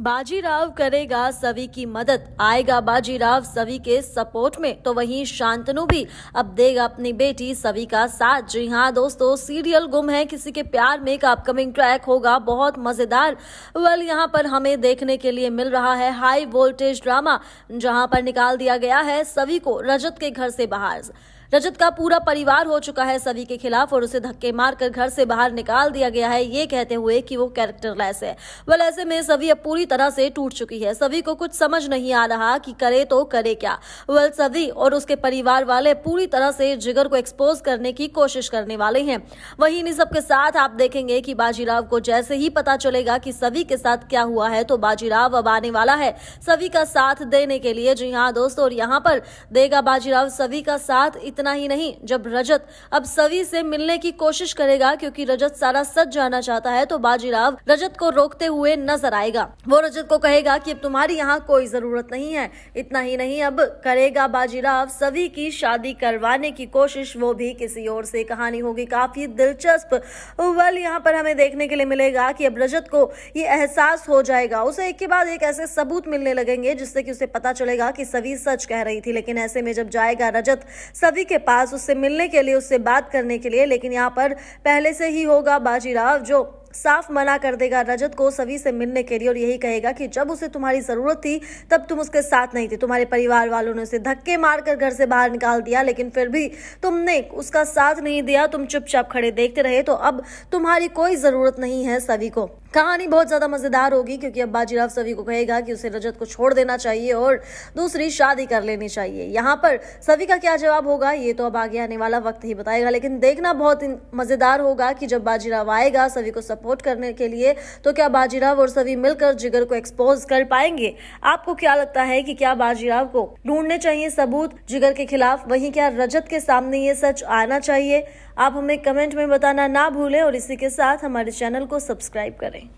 बाजीराव करेगा सभी की मदद आएगा बाजीराव सभी के सपोर्ट में तो वहीं शांतनु भी अब देगा अपनी बेटी सभी का साथ जी हाँ दोस्तों सीरियल गुम है किसी के प्यार में एक अपकमिंग ट्रैक होगा बहुत मजेदार वेल यहाँ पर हमें देखने के लिए मिल रहा है हाई वोल्टेज ड्रामा जहाँ पर निकाल दिया गया है सभी को रजत के घर से बाहर रजत का पूरा परिवार हो चुका है सभी के खिलाफ और उसे धक्के मारकर घर से बाहर निकाल दिया गया है ये कहते हुए कि वो कैरेक्टरलेस है वेल ऐसे में सभी अब पूरी पूरी तरह से टूट चुकी है सभी को कुछ समझ नहीं आ रहा कि करे तो करे क्या वेल सभी और उसके परिवार वाले पूरी तरह से जिगर को एक्सपोज करने की कोशिश करने वाले हैं वहीं इन सबके साथ आप देखेंगे कि बाजीराव को जैसे ही पता चलेगा कि सभी के साथ क्या हुआ है तो बाजीराव अब आने वाला है सभी का साथ देने के लिए जी हाँ दोस्तों और यहाँ पर देगा बाजीराव सभी का साथ इतना ही नहीं जब रजत अब सभी से मिलने की कोशिश करेगा क्योंकि रजत सारा सच जाना चाहता है तो बाजीराव रजत को रोकते हुए नजर आएगा वो रजत को कहेगा कि अब तुम्हारी यहाँ कोई ज़रूरत नहीं है इतना ही नहीं अब करेगा बाजीराव सभी की शादी करवाने की कोशिश वो भी किसी और से कहानी होगी काफ़ी दिलचस्प वेल यहाँ पर हमें देखने के लिए मिलेगा कि अब रजत को ये एहसास हो जाएगा उसे एक के बाद एक ऐसे सबूत मिलने लगेंगे जिससे कि उसे पता चलेगा कि सभी सच कह रही थी लेकिन ऐसे में जब जाएगा रजत सभी के पास उससे मिलने के लिए उससे बात करने के लिए लेकिन यहाँ पर पहले से ही होगा बाजीराव जो साफ मना कर देगा रजत को सभी से मिलने के लिए और यही कहेगा कि जब उसे तुम्हारी ज़रूरत थी तब तुम उसके साथ नहीं थे तुम्हारे परिवार वालों ने उसे धक्के मारकर घर से बाहर निकाल दिया लेकिन फिर भी तुमने उसका साथ नहीं दिया तुम चुपचाप खड़े देखते रहे तो अब तुम्हारी कोई ज़रूरत नहीं है सभी को कहानी बहुत ज़्यादा मज़ेदार होगी क्योंकि अब बाजीराव सभी को कहेगा कि उसे रजत को छोड़ देना चाहिए और दूसरी शादी कर लेनी चाहिए यहाँ पर सभी का क्या जवाब होगा ये तो अब आगे आने वाला वक्त ही बताएगा लेकिन देखना बहुत मज़ेदार होगा कि जब बाजीराव आएगा सभी को सपोर्ट करने के लिए तो क्या बाजीराव और सभी मिलकर जिगर को एक्सपोज कर पाएंगे आपको क्या लगता है कि क्या बाजीराव को ढूंढने चाहिए सबूत जिगर के खिलाफ वहीं क्या रजत के सामने ये सच आना चाहिए आप हमें कमेंट में बताना ना भूलें और इसी के साथ हमारे चैनल को सब्सक्राइब करें